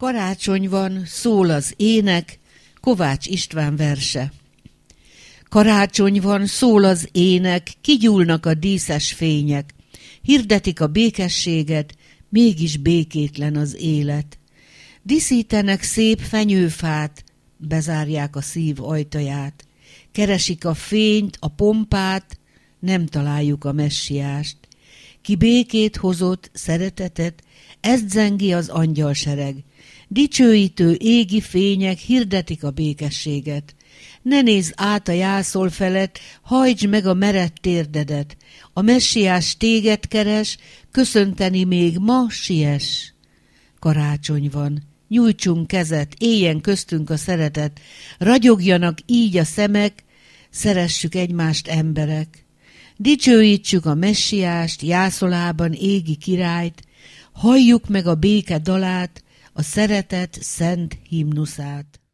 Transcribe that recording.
Karácsony van, szól az ének, Kovács István verse. Karácsony van, szól az ének, kigyúlnak a díszes fények, hirdetik a békességet, mégis békétlen az élet. Diszítenek szép fenyőfát, bezárják a szív ajtaját. Keresik a fényt, a pompát, nem találjuk a messiást. Ki békét hozott, szeretetet, ezt zengi az angyalsereg. Dicsőítő égi fények hirdetik a békességet. Ne nézz át a jászol felett, hajtsd meg a merett térdedet. A messiás téged keres, köszönteni még ma siess. Karácsony van, nyújtsunk kezet, éljen köztünk a szeretet, ragyogjanak így a szemek, szeressük egymást emberek. Dicsőítsük a messiást, jászolában égi királyt, halljuk meg a béke dalát, a szeretet szent himnuszát.